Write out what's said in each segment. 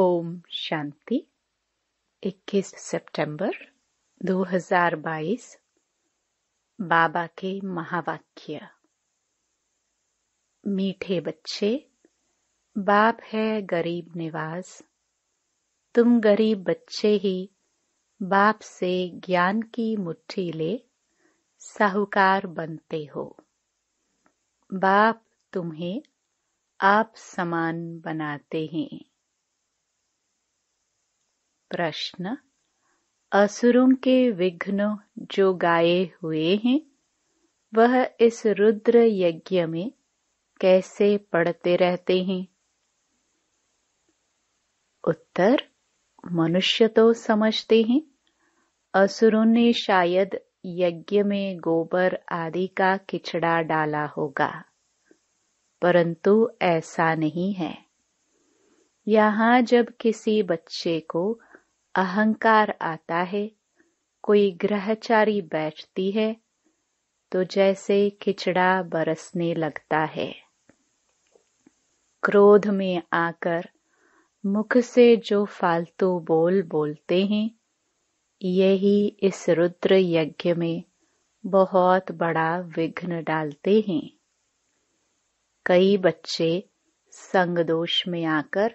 ओम शांति 21 सितंबर 2022 बाबा के महावाक्य मीठे बच्चे बाप है गरीब निवास तुम गरीब बच्चे ही बाप से ज्ञान की मुट्ठी ले साहूकार बनते हो बाप तुम्हें आप समान बनाते हैं प्रश्न असुरों के विघ्न जो गाए हुए हैं वह इस रुद्र यज्ञ में कैसे पढ़ते रहते हैं उत्तर मनुष्य तो समझते हैं असुरों ने शायद यज्ञ में गोबर आदि का किचड़ा डाला होगा परंतु ऐसा नहीं है यहाँ जब किसी बच्चे को अहंकार आता है कोई ग्रहचारी बैठती है तो जैसे खिचड़ा बरसने लगता है क्रोध में आकर मुख से जो फालतू बोल बोलते हैं यही इस रुद्र यज्ञ में बहुत बड़ा विघ्न डालते हैं कई बच्चे संगदोष में आकर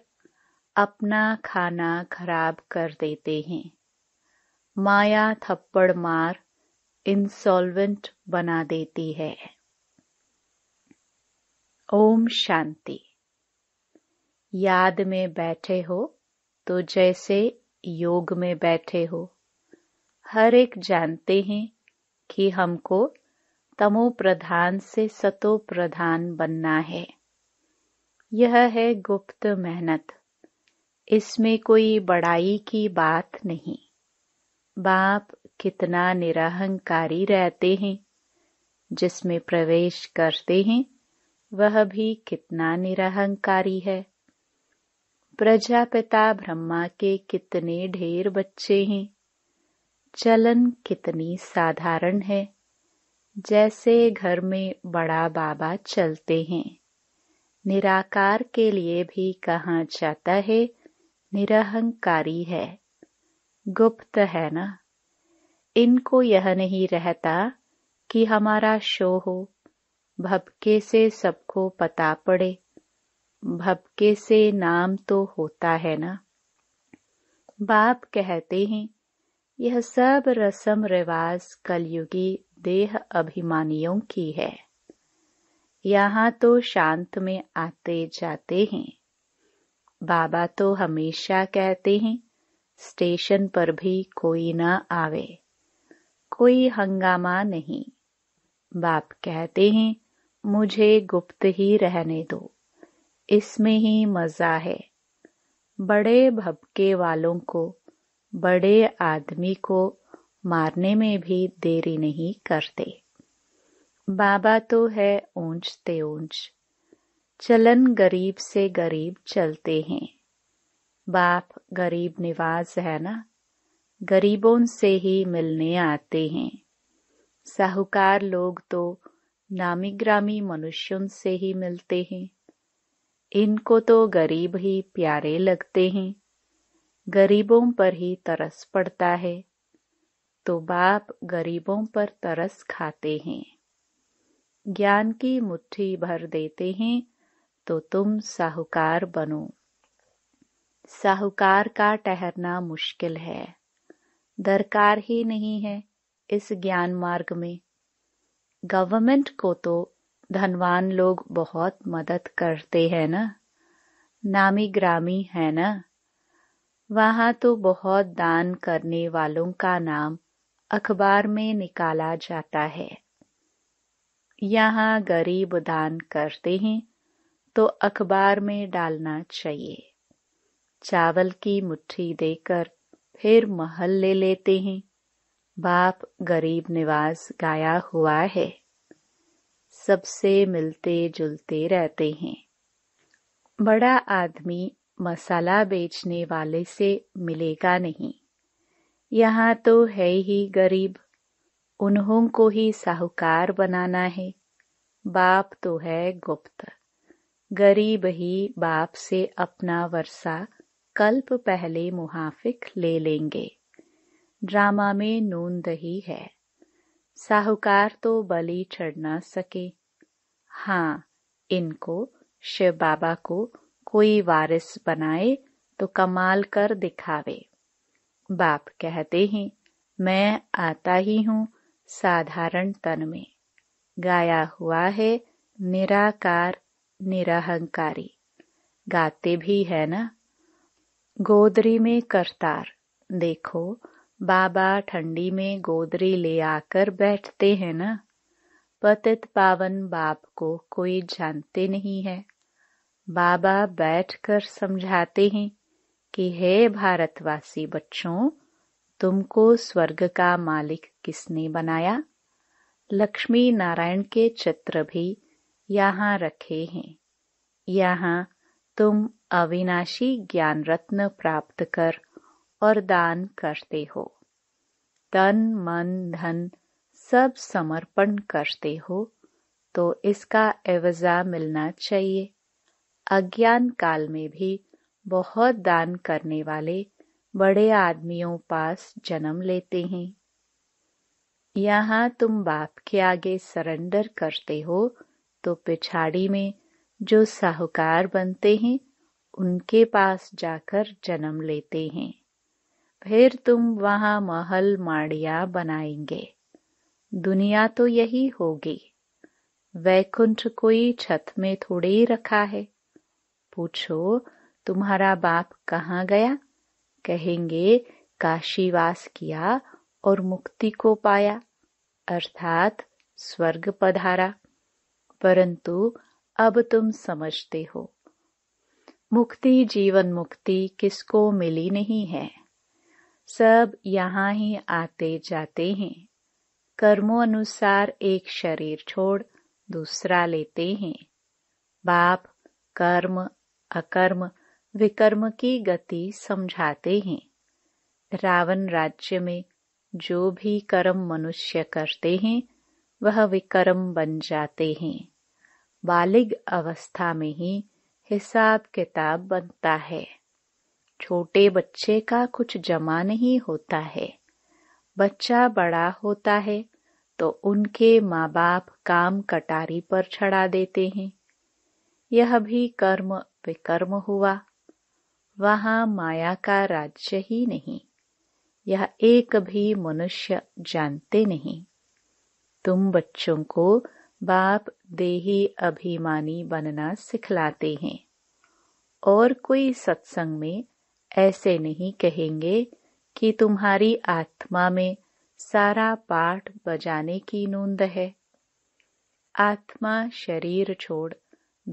अपना खाना खराब कर देते हैं माया थप्पड़ मार इंसॉल्वेंट बना देती है ओम शांति याद में बैठे हो तो जैसे योग में बैठे हो हर एक जानते हैं कि हमको तमो प्रधान से सतो प्रधान बनना है यह है गुप्त मेहनत इसमें कोई बड़ाई की बात नहीं बाप कितना निराहंकारी रहते हैं जिसमें प्रवेश करते हैं वह भी कितना निराहंकारी है प्रजापिता ब्रह्मा के कितने ढेर बच्चे हैं चलन कितनी साधारण है जैसे घर में बड़ा बाबा चलते हैं निराकार के लिए भी कहा जाता है निरहंकारी है गुप्त है ना इनको यह नहीं रहता कि हमारा शो हो भबके से सबको पता पड़े भबके से नाम तो होता है ना बाप कहते हैं यह सब रसम रिवाज कलयुगी देह अभिमानियों की है यहाँ तो शांत में आते जाते हैं बाबा तो हमेशा कहते हैं स्टेशन पर भी कोई ना आवे कोई हंगामा नहीं बाप कहते हैं मुझे गुप्त ही रहने दो इसमें ही मजा है बड़े भबके वालों को बड़े आदमी को मारने में भी देरी नहीं करते बाबा तो है ऊंच ते ऊंच चलन गरीब से गरीब चलते हैं बाप गरीब निवास है ना गरीबों से ही मिलने आते हैं साहूकार लोग तो नामी ग्रामी मनुष्यों से ही मिलते हैं इनको तो गरीब ही प्यारे लगते हैं गरीबों पर ही तरस पड़ता है तो बाप गरीबों पर तरस खाते हैं ज्ञान की मुट्ठी भर देते हैं तो तुम साहूकार बनो साहूकार का ठहरना मुश्किल है दरकार ही नहीं है इस ज्ञान मार्ग में गवर्नमेंट को तो धनवान लोग बहुत मदद करते हैं ना नामी ग्रामी है ना वहां तो बहुत दान करने वालों का नाम अखबार में निकाला जाता है यहाँ गरीब दान करते हैं तो अखबार में डालना चाहिए चावल की मुट्ठी देकर फिर महल ले लेते हैं बाप गरीब निवास गाया हुआ है सबसे मिलते जुलते रहते हैं बड़ा आदमी मसाला बेचने वाले से मिलेगा नहीं यहाँ तो है ही गरीब उन्हों को ही साहूकार बनाना है बाप तो है गुप्त गरीब ही बाप से अपना वर्षा कल्प पहले मुहाफिक ले लेंगे ड्रामा में नून दही है साहूकार तो बलि चढ़ ना सके हाँ इनको शिव बाबा को कोई वारिस बनाए तो कमाल कर दिखावे बाप कहते हैं मैं आता ही हूँ साधारण तन में गाया हुआ है निराकार निरहंकारी गाते भी है ना गोदरी में करतार देखो बाबा ठंडी में गोदरी ले आकर बैठते हैं ना पतित पावन बाप को कोई जानते नहीं है बाबा बैठकर समझाते हैं कि हे भारतवासी बच्चों तुमको स्वर्ग का मालिक किसने बनाया लक्ष्मी नारायण के चित्र भी यहाँ रखे हैं यहाँ तुम अविनाशी ज्ञान रत्न प्राप्त कर और दान करते हो तन मन धन सब समर्पण करते हो तो इसका एवजा मिलना चाहिए अज्ञान काल में भी बहुत दान करने वाले बड़े आदमियों पास जन्म लेते हैं यहाँ तुम बाप के आगे सरेंडर करते हो तो पिछाड़ी में जो साहूकार बनते हैं उनके पास जाकर जन्म लेते हैं फिर तुम वहां महल माड़िया बनाएंगे दुनिया तो यही होगी वैकुंठ कोई छत में थोड़े रखा है पूछो तुम्हारा बाप कहाँ गया कहेंगे काशीवास किया और मुक्ति को पाया अर्थात स्वर्ग पधारा परंतु अब तुम समझते हो मुक्ति जीवन मुक्ति किसको मिली नहीं है सब यहाँ ही आते जाते हैं कर्मों अनुसार एक शरीर छोड़ दूसरा लेते हैं बाप कर्म अकर्म विकर्म की गति समझाते हैं रावण राज्य में जो भी कर्म मनुष्य करते हैं वह विकर्म बन जाते हैं बालिग अवस्था में ही हिसाब किताब बनता है छोटे बच्चे का कुछ जमा नहीं होता है बच्चा बड़ा होता है तो उनके माँ बाप काम कटारी पर छड़ा देते हैं यह भी कर्म विकर्म हुआ वहां माया का राज्य ही नहीं यह एक भी मनुष्य जानते नहीं तुम बच्चों को बाप देही अभिमानी बनना सिखलाते हैं और कोई सत्संग में ऐसे नहीं कहेंगे कि तुम्हारी आत्मा में सारा पाठ बजाने की नूंद है आत्मा शरीर छोड़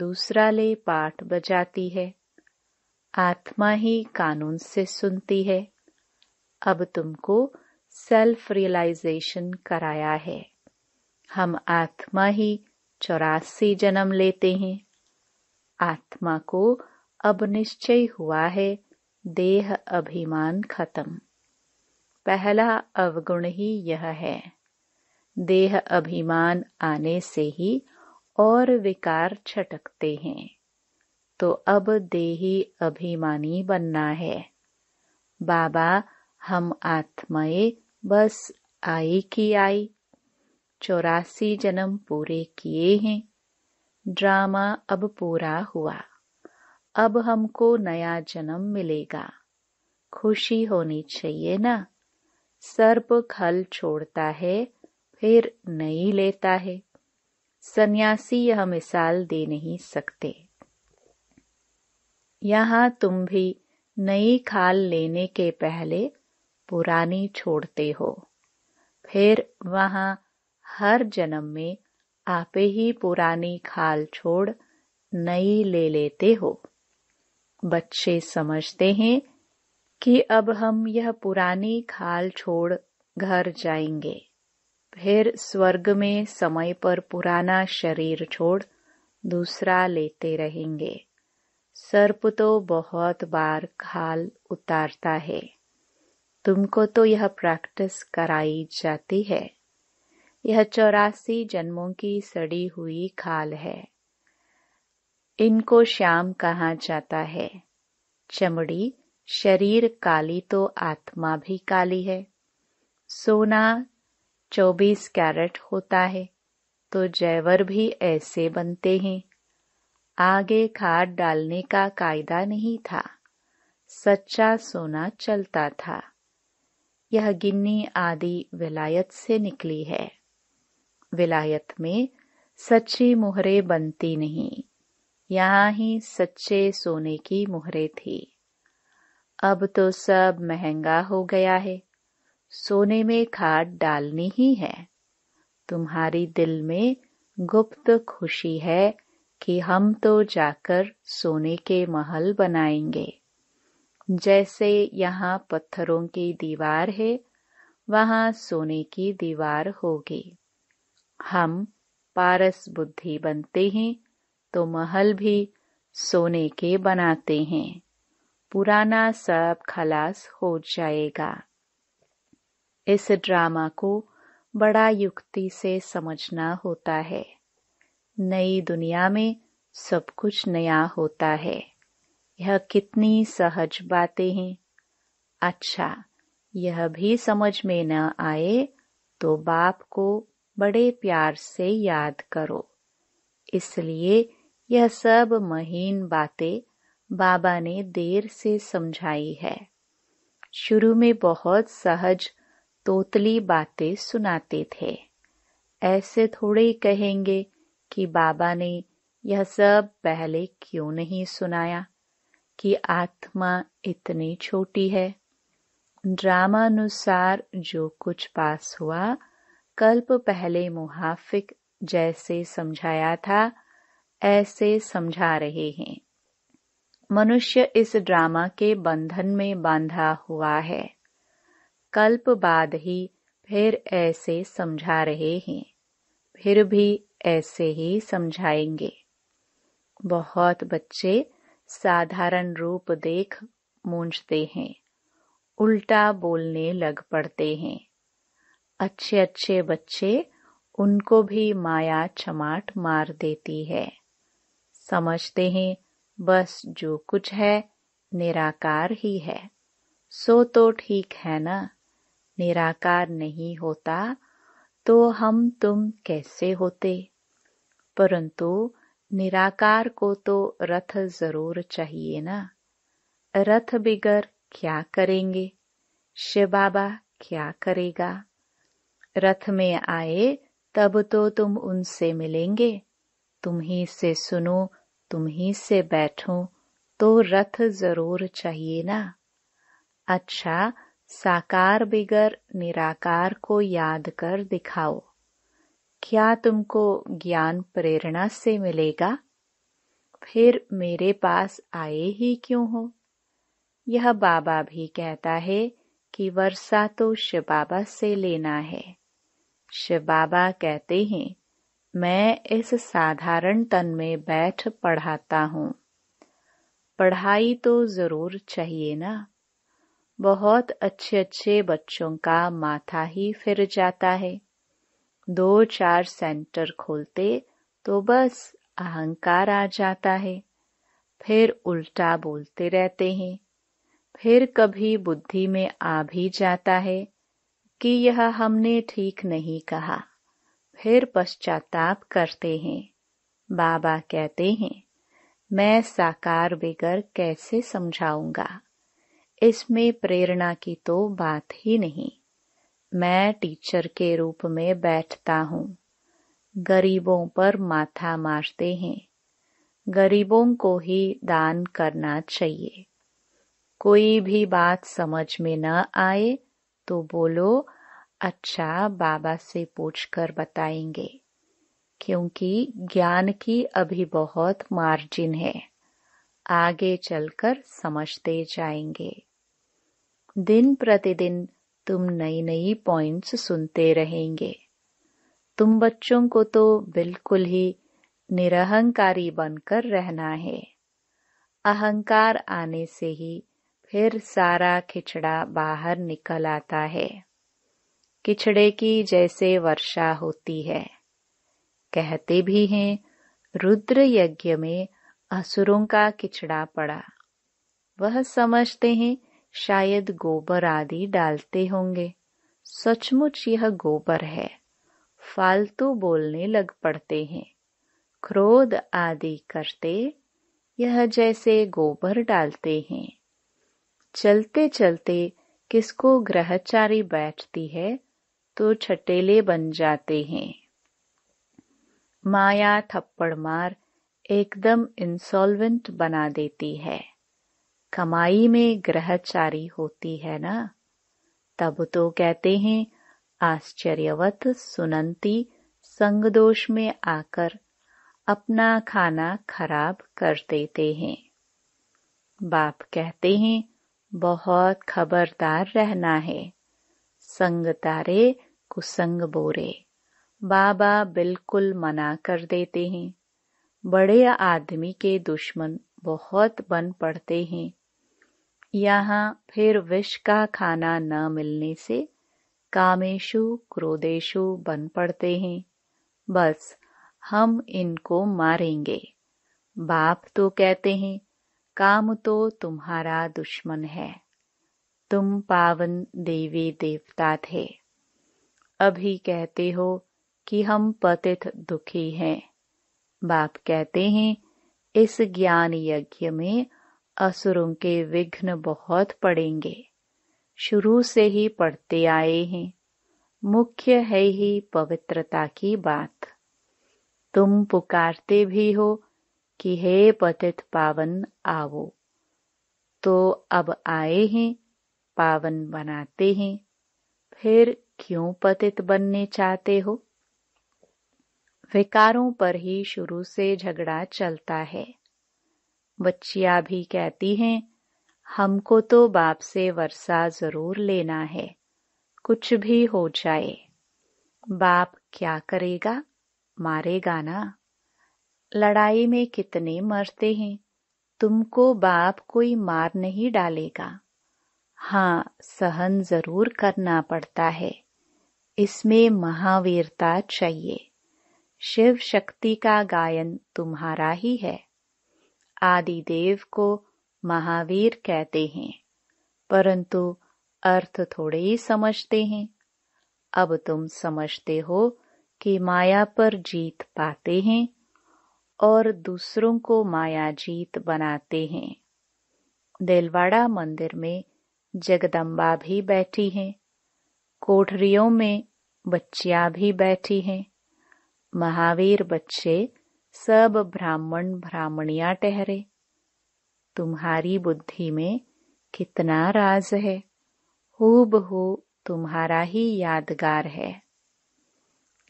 दूसरा ले पाठ बजाती है आत्मा ही कानून से सुनती है अब तुमको सेल्फ रियलाइजेशन कराया है हम आत्मा ही चौरासी जन्म लेते हैं आत्मा को अब निश्चय हुआ है देह अभिमान खत्म पहला अवगुण ही यह है देह अभिमान आने से ही और विकार छटकते हैं तो अब देही अभिमानी बनना है बाबा हम आत्माए बस आई की आई चौरासी जन्म पूरे किए हैं ड्रामा अब पूरा हुआ अब हमको नया जन्म मिलेगा खुशी होनी चाहिए ना सर्प खल छोड़ता है फिर नहीं लेता है सन्यासी यह मिसाल दे नहीं सकते यहाँ तुम भी नई खाल लेने के पहले पुरानी छोड़ते हो फिर वहां हर जन्म में आपे ही पुरानी खाल छोड़ नई ले लेते हो बच्चे समझते हैं कि अब हम यह पुरानी खाल छोड़ घर जाएंगे फिर स्वर्ग में समय पर पुराना शरीर छोड़ दूसरा लेते रहेंगे सर्प तो बहुत बार खाल उतारता है तुमको तो यह प्रैक्टिस कराई जाती है यह चौरासी जन्मों की सड़ी हुई खाल है इनको श्याम कहा जाता है चमड़ी शरीर काली तो आत्मा भी काली है सोना चौबीस कैरेट होता है तो जैवर भी ऐसे बनते हैं आगे खाद डालने का कायदा नहीं था सच्चा सोना चलता था यह गिन्नी आदि विलायत से निकली है विलायत में सच्ची मुहरे बनती नहीं यहाँ ही सच्चे सोने की मुहरे थी अब तो सब महंगा हो गया है सोने में खाद डालनी ही है तुम्हारी दिल में गुप्त खुशी है कि हम तो जाकर सोने के महल बनाएंगे जैसे यहाँ पत्थरों की दीवार है वहाँ सोने की दीवार होगी हम पारस बुद्धि बनते हैं तो महल भी सोने के बनाते हैं पुराना सब खलास हो जाएगा इस ड्रामा को बड़ा युक्ति से समझना होता है नई दुनिया में सब कुछ नया होता है यह कितनी सहज बातें हैं अच्छा यह भी समझ में न आए तो बाप को बड़े प्यार से याद करो इसलिए यह सब महीन बातें बाबा ने देर से समझाई है शुरू में बहुत सहज तोतली बातें सुनाते थे ऐसे थोड़े कहेंगे कि बाबा ने यह सब पहले क्यों नहीं सुनाया कि आत्मा इतनी छोटी है ड्रामानुसार जो कुछ पास हुआ कल्प पहले मुहाफिक जैसे समझाया था ऐसे समझा रहे हैं मनुष्य इस ड्रामा के बंधन में बांधा हुआ है कल्प बाद ही फिर ऐसे समझा रहे हैं फिर भी ऐसे ही समझाएंगे बहुत बच्चे साधारण रूप देख मूंझते हैं उल्टा बोलने लग पड़ते हैं अच्छे अच्छे बच्चे उनको भी माया छमाट मार देती है समझते हैं बस जो कुछ है निराकार ही है सो तो ठीक है ना निराकार नहीं होता तो हम तुम कैसे होते परंतु निराकार को तो रथ जरूर चाहिए ना रथ बिगर क्या करेंगे शिव बाबा क्या करेगा रथ में आए तब तो तुम उनसे मिलेंगे तुम्ही से सुनो तुम्ही से बैठो तो रथ जरूर चाहिए ना अच्छा साकार बिगर निराकार को याद कर दिखाओ क्या तुमको ज्ञान प्रेरणा से मिलेगा फिर मेरे पास आए ही क्यों हो यह बाबा भी कहता है कि वर्षा तो शिव बाबा से लेना है शिव बाबा कहते हैं, मैं इस साधारण तन में बैठ पढ़ाता हूँ पढ़ाई तो जरूर चाहिए ना बहुत अच्छे अच्छे बच्चों का माथा ही फिर जाता है दो चार सेंटर खोलते तो बस अहंकार आ जाता है फिर उल्टा बोलते रहते हैं फिर कभी बुद्धि में आ भी जाता है कि यह हमने ठीक नहीं कहा फिर पश्चाताप करते हैं बाबा कहते हैं मैं साकार बिगर कैसे समझाऊंगा इसमें प्रेरणा की तो बात ही नहीं मैं टीचर के रूप में बैठता हूँ गरीबों पर माथा मारते हैं गरीबों को ही दान करना चाहिए कोई भी बात समझ में न आए तो बोलो अच्छा बाबा से पूछकर बताएंगे क्योंकि ज्ञान की अभी बहुत मार्जिन है आगे चलकर समझते जाएंगे दिन प्रतिदिन तुम नई नई पॉइंट्स सुनते रहेंगे तुम बच्चों को तो बिल्कुल ही निरहंकारी बनकर रहना है अहंकार आने से ही फिर सारा खिचड़ा बाहर निकल आता है किचड़े की जैसे वर्षा होती है कहते भी हैं रुद्र यज्ञ में असुरों का किचड़ा पड़ा वह समझते हैं शायद गोबर आदि डालते होंगे सचमुच यह गोबर है फालतू बोलने लग पड़ते हैं क्रोध आदि करते यह जैसे गोबर डालते हैं चलते चलते किसको ग्रहचारी बैठती है तो छटेले बन जाते हैं माया थप्पड़ मार एकदम इंसॉल्वेंट बना देती है कमाई में ग्रहचारी होती है ना तब तो कहते हैं आश्चर्यवत सुनंती संग दोष में आकर अपना खाना खराब कर देते हैं बाप कहते हैं बहुत खबरदार रहना है संग तारे कुसंग बोरे बाबा बिल्कुल मना कर देते हैं बड़े आदमी के दुश्मन बहुत बन पड़ते हैं यहाँ फिर विष का खाना न मिलने से कामेशु क्रोधेशु बन पड़ते हैं बस हम इनको मारेंगे बाप तो कहते हैं काम तो तुम्हारा दुश्मन है तुम पावन देवी देवता थे अभी कहते हो कि हम पतित दुखी हैं बाप कहते हैं इस ज्ञान यज्ञ में असुरों के विघ्न बहुत पड़ेंगे शुरू से ही पढ़ते आए हैं मुख्य है ही पवित्रता की बात तुम पुकारते भी हो कि हे पतित पावन आवो तो अब आए हैं पावन बनाते हैं फिर क्यों पतित बनने चाहते हो विकारों पर ही शुरू से झगड़ा चलता है बच्चिया भी कहती हैं हमको तो बाप से वर्षा जरूर लेना है कुछ भी हो जाए बाप क्या करेगा मारेगा ना लड़ाई में कितने मरते हैं तुमको बाप कोई मार नहीं डालेगा हाँ सहन जरूर करना पड़ता है इसमें महावीरता चाहिए शिव शक्ति का गायन तुम्हारा ही है आदि देव को महावीर कहते हैं परंतु अर्थ थोड़े ही समझते हैं अब तुम समझते हो कि माया पर जीत पाते हैं और दूसरों को मायाजीत बनाते हैं दिलवाड़ा मंदिर में जगदम्बा भी बैठी हैं कोठरियों में बच्चियां भी बैठी हैं महावीर बच्चे सब ब्राह्मण ब्राह्मणिया ठहरे तुम्हारी बुद्धि में कितना राज है हूबहू तुम्हारा ही यादगार है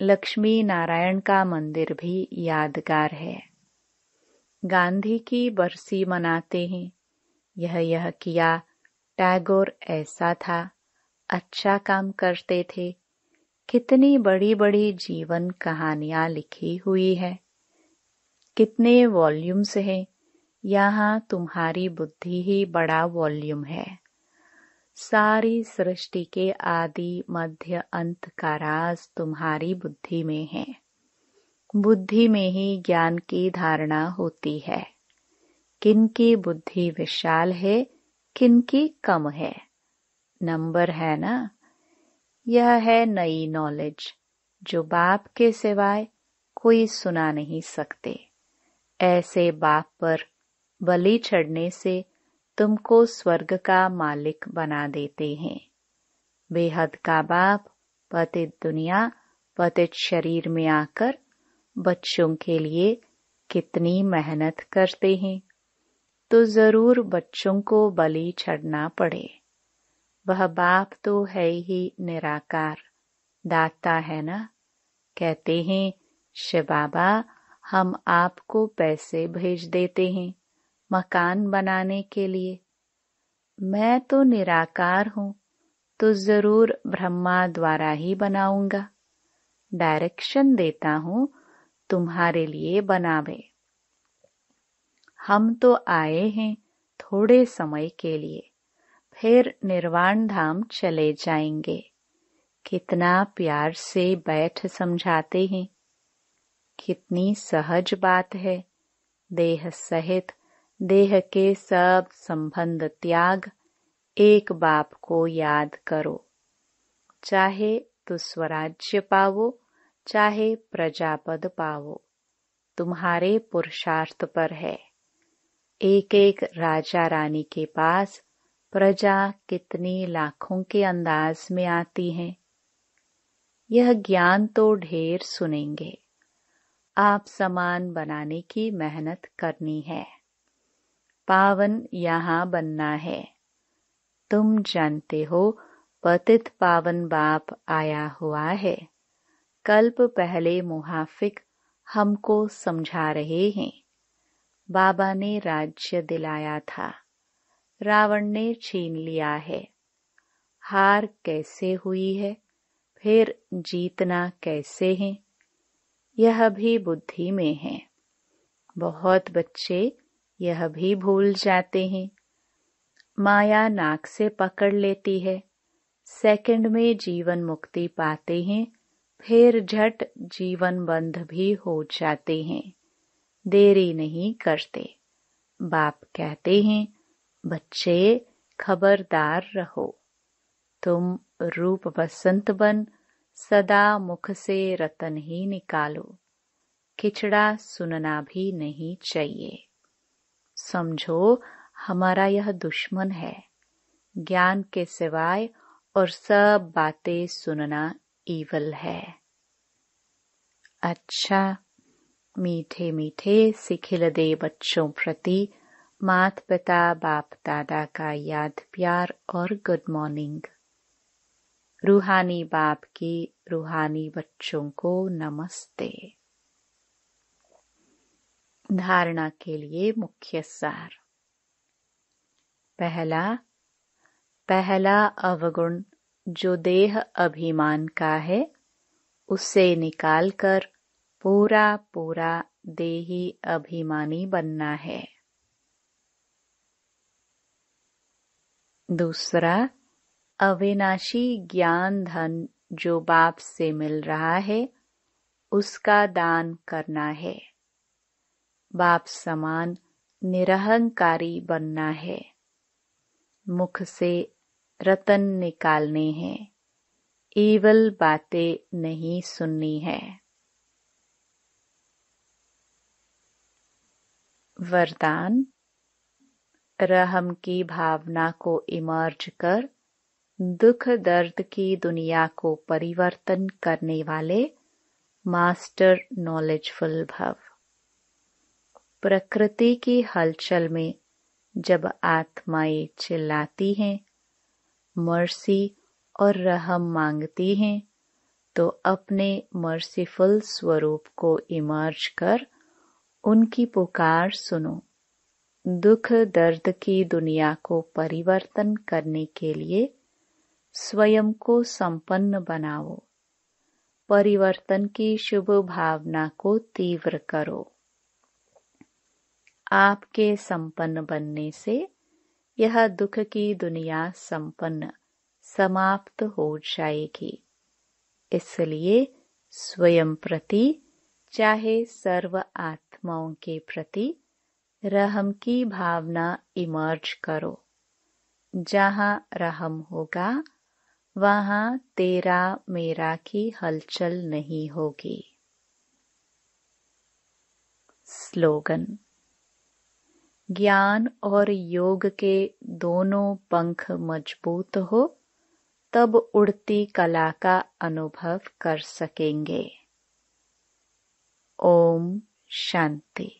लक्ष्मी नारायण का मंदिर भी यादगार है गांधी की बरसी मनाते हैं यह यह किया टैगोर ऐसा था अच्छा काम करते थे कितनी बड़ी बड़ी जीवन कहानियां लिखी हुई है कितने वॉल्यूम्स हैं यहाँ तुम्हारी बुद्धि ही बड़ा वॉल्यूम है सारी सृष्टि के आदि मध्य अंत का राज तुम्हारी बुद्धि में है बुद्धि में ही ज्ञान की धारणा होती है किनकी बुद्धि विशाल है किनकी कम है नंबर है ना यह है नई नॉलेज जो बाप के सिवाय कोई सुना नहीं सकते ऐसे बाप पर बलि चढ़ने से तुमको स्वर्ग का मालिक बना देते हैं बेहद का बाप पतित दुनिया पतित शरीर में आकर बच्चों के लिए कितनी मेहनत करते हैं तो जरूर बच्चों को बलि चढ़ना पड़े वह बाप तो है ही निराकार दाता है ना कहते हैं शिव बाबा हम आपको पैसे भेज देते हैं मकान बनाने के लिए मैं तो निराकार हूं तो जरूर ब्रह्मा द्वारा ही बनाऊंगा डायरेक्शन देता हूं तुम्हारे लिए बनावे हम तो आए हैं थोड़े समय के लिए फिर निर्वाण धाम चले जाएंगे कितना प्यार से बैठ समझाते हैं कितनी सहज बात है देह सहित देह के सब संबंध त्याग एक बाप को याद करो चाहे तो स्वराज्य पावो चाहे प्रजापद पावो तुम्हारे पुरुषार्थ पर है एक एक राजा रानी के पास प्रजा कितनी लाखों के अंदाज में आती है यह ज्ञान तो ढेर सुनेंगे आप समान बनाने की मेहनत करनी है पावन यहाँ बनना है तुम जानते हो पतित पावन बाप आया हुआ है कल्प पहले मुहाफिक हमको समझा रहे हैं बाबा ने राज्य दिलाया था रावण ने छीन लिया है हार कैसे हुई है फिर जीतना कैसे है यह भी बुद्धि में है बहुत बच्चे यह भी भूल जाते हैं माया नाक से पकड़ लेती है सेकंड में जीवन मुक्ति पाते हैं फिर झट जीवन बंध भी हो जाते हैं देरी नहीं करते बाप कहते हैं बच्चे खबरदार रहो तुम रूप बसंत बन सदा मुख से रतन ही निकालो खिचड़ा सुनना भी नहीं चाहिए समझो हमारा यह दुश्मन है ज्ञान के सिवाय और सब बातें सुनना ईवल है अच्छा मीठे मीठे सिखिल दे बच्चों प्रति मात पिता बाप दादा का याद प्यार और गुड मॉर्निंग रूहानी बाप की रूहानी बच्चों को नमस्ते धारणा के लिए मुख्य सार पहला पहला अवगुण जो देह अभिमान का है उसे निकालकर पूरा पूरा देही अभिमानी बनना है दूसरा अविनाशी ज्ञान धन जो बाप से मिल रहा है उसका दान करना है बाप समान निरहंकारी बनना है मुख से रतन निकालने हैं ईवल बातें नहीं सुननी है वरदान रहम की भावना को इमर्ज कर दुख दर्द की दुनिया को परिवर्तन करने वाले मास्टर नॉलेजफुल भव प्रकृति की हलचल में जब आत्माएं चिल्लाती हैं मर्सी और रहम मांगती हैं तो अपने मर्सीफुल स्वरूप को इमर्ज कर उनकी पुकार सुनो दुख दर्द की दुनिया को परिवर्तन करने के लिए स्वयं को संपन्न बनाओ परिवर्तन की शुभ भावना को तीव्र करो आपके संपन्न बनने से यह दुख की दुनिया संपन्न समाप्त हो जाएगी इसलिए स्वयं प्रति चाहे सर्व आत्माओं के प्रति रहम की भावना इमर्ज करो जहाँ रहम होगा वहां तेरा मेरा की हलचल नहीं होगी स्लोगन ज्ञान और योग के दोनों पंख मजबूत हो तब उड़ती कला का अनुभव कर सकेंगे ओम शांति